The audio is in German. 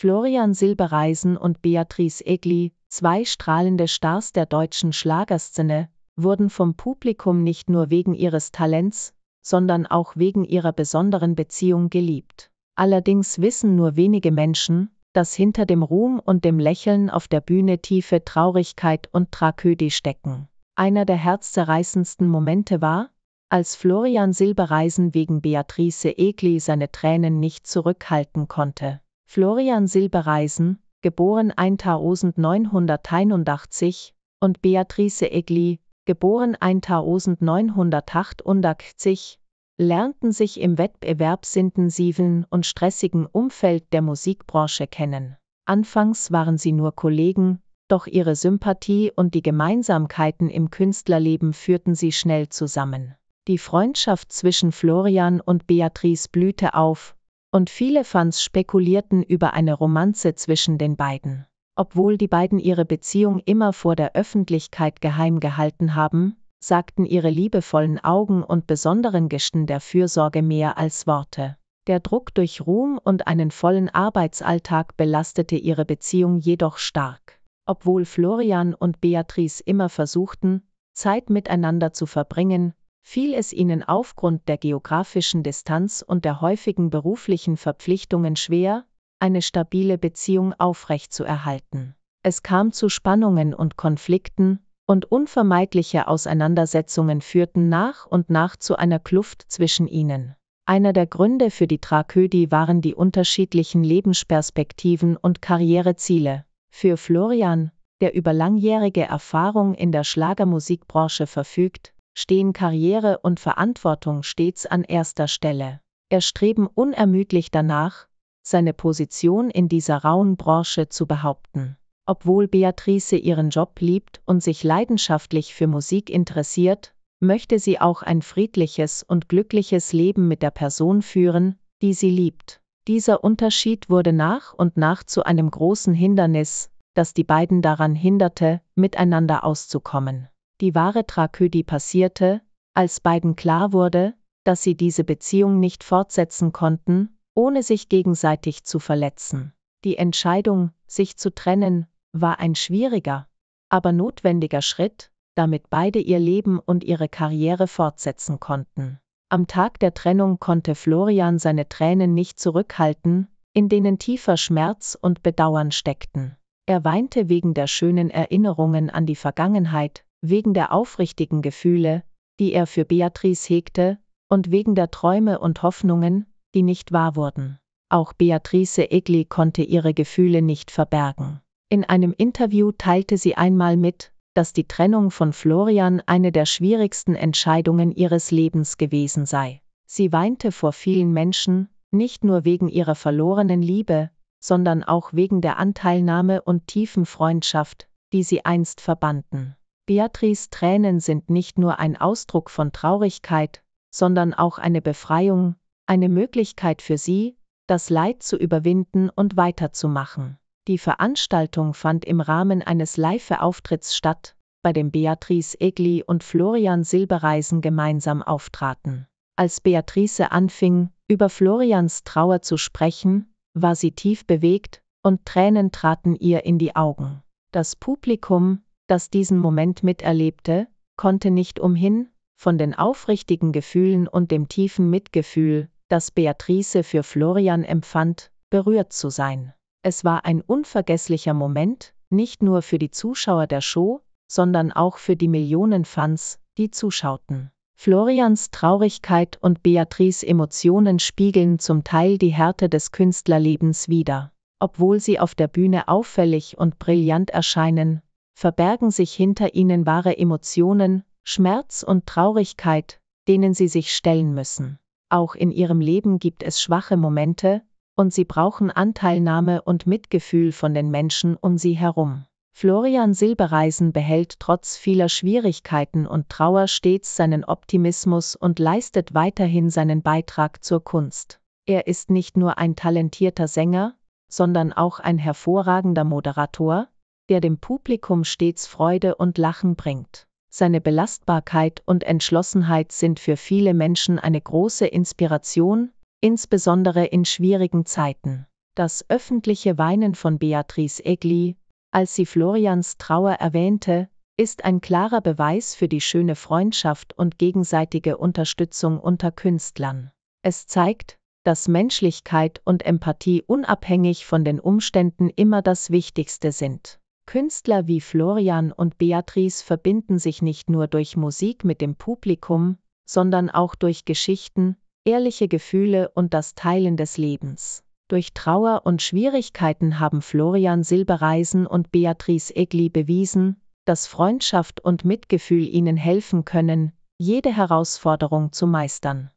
Florian Silbereisen und Beatrice Egli, zwei strahlende Stars der deutschen Schlagerszene, wurden vom Publikum nicht nur wegen ihres Talents, sondern auch wegen ihrer besonderen Beziehung geliebt. Allerdings wissen nur wenige Menschen, dass hinter dem Ruhm und dem Lächeln auf der Bühne tiefe Traurigkeit und Tragödie stecken. Einer der herzzerreißendsten Momente war, als Florian Silbereisen wegen Beatrice Egli seine Tränen nicht zurückhalten konnte. Florian Silbereisen, geboren 1981, und Beatrice Egli, geboren 1988, lernten sich im wettbewerbsintensiven und stressigen Umfeld der Musikbranche kennen. Anfangs waren sie nur Kollegen, doch ihre Sympathie und die Gemeinsamkeiten im Künstlerleben führten sie schnell zusammen. Die Freundschaft zwischen Florian und Beatrice blühte auf, und viele Fans spekulierten über eine Romanze zwischen den beiden. Obwohl die beiden ihre Beziehung immer vor der Öffentlichkeit geheim gehalten haben, sagten ihre liebevollen Augen und besonderen Gesten der Fürsorge mehr als Worte. Der Druck durch Ruhm und einen vollen Arbeitsalltag belastete ihre Beziehung jedoch stark. Obwohl Florian und Beatrice immer versuchten, Zeit miteinander zu verbringen, fiel es ihnen aufgrund der geografischen Distanz und der häufigen beruflichen Verpflichtungen schwer, eine stabile Beziehung aufrechtzuerhalten. Es kam zu Spannungen und Konflikten, und unvermeidliche Auseinandersetzungen führten nach und nach zu einer Kluft zwischen ihnen. Einer der Gründe für die Tragödie waren die unterschiedlichen Lebensperspektiven und Karriereziele. Für Florian, der über langjährige Erfahrung in der Schlagermusikbranche verfügt, stehen Karriere und Verantwortung stets an erster Stelle. Er streben unermüdlich danach, seine Position in dieser rauen Branche zu behaupten. Obwohl Beatrice ihren Job liebt und sich leidenschaftlich für Musik interessiert, möchte sie auch ein friedliches und glückliches Leben mit der Person führen, die sie liebt. Dieser Unterschied wurde nach und nach zu einem großen Hindernis, das die beiden daran hinderte, miteinander auszukommen. Die wahre Tragödie passierte, als beiden klar wurde, dass sie diese Beziehung nicht fortsetzen konnten, ohne sich gegenseitig zu verletzen. Die Entscheidung, sich zu trennen, war ein schwieriger, aber notwendiger Schritt, damit beide ihr Leben und ihre Karriere fortsetzen konnten. Am Tag der Trennung konnte Florian seine Tränen nicht zurückhalten, in denen tiefer Schmerz und Bedauern steckten. Er weinte wegen der schönen Erinnerungen an die Vergangenheit, wegen der aufrichtigen Gefühle, die er für Beatrice hegte, und wegen der Träume und Hoffnungen, die nicht wahr wurden. Auch Beatrice Egli konnte ihre Gefühle nicht verbergen. In einem Interview teilte sie einmal mit, dass die Trennung von Florian eine der schwierigsten Entscheidungen ihres Lebens gewesen sei. Sie weinte vor vielen Menschen, nicht nur wegen ihrer verlorenen Liebe, sondern auch wegen der Anteilnahme und tiefen Freundschaft, die sie einst verbanden. Beatrice Tränen sind nicht nur ein Ausdruck von Traurigkeit, sondern auch eine Befreiung, eine Möglichkeit für sie, das Leid zu überwinden und weiterzumachen. Die Veranstaltung fand im Rahmen eines Live-Auftritts statt, bei dem Beatrice Egli und Florian Silbereisen gemeinsam auftraten. Als Beatrice anfing, über Florians Trauer zu sprechen, war sie tief bewegt, und Tränen traten ihr in die Augen. Das Publikum, das diesen Moment miterlebte, konnte nicht umhin, von den aufrichtigen Gefühlen und dem tiefen Mitgefühl, das Beatrice für Florian empfand, berührt zu sein. Es war ein unvergesslicher Moment, nicht nur für die Zuschauer der Show, sondern auch für die Millionen Fans, die zuschauten. Florians Traurigkeit und Beatrice Emotionen spiegeln zum Teil die Härte des Künstlerlebens wider. Obwohl sie auf der Bühne auffällig und brillant erscheinen, verbergen sich hinter ihnen wahre Emotionen, Schmerz und Traurigkeit, denen sie sich stellen müssen. Auch in ihrem Leben gibt es schwache Momente, und sie brauchen Anteilnahme und Mitgefühl von den Menschen um sie herum. Florian Silbereisen behält trotz vieler Schwierigkeiten und Trauer stets seinen Optimismus und leistet weiterhin seinen Beitrag zur Kunst. Er ist nicht nur ein talentierter Sänger, sondern auch ein hervorragender Moderator, der dem Publikum stets Freude und Lachen bringt. Seine Belastbarkeit und Entschlossenheit sind für viele Menschen eine große Inspiration, insbesondere in schwierigen Zeiten. Das öffentliche Weinen von Beatrice Egli, als sie Florians Trauer erwähnte, ist ein klarer Beweis für die schöne Freundschaft und gegenseitige Unterstützung unter Künstlern. Es zeigt, dass Menschlichkeit und Empathie unabhängig von den Umständen immer das Wichtigste sind. Künstler wie Florian und Beatrice verbinden sich nicht nur durch Musik mit dem Publikum, sondern auch durch Geschichten, ehrliche Gefühle und das Teilen des Lebens. Durch Trauer und Schwierigkeiten haben Florian Silbereisen und Beatrice Egli bewiesen, dass Freundschaft und Mitgefühl ihnen helfen können, jede Herausforderung zu meistern.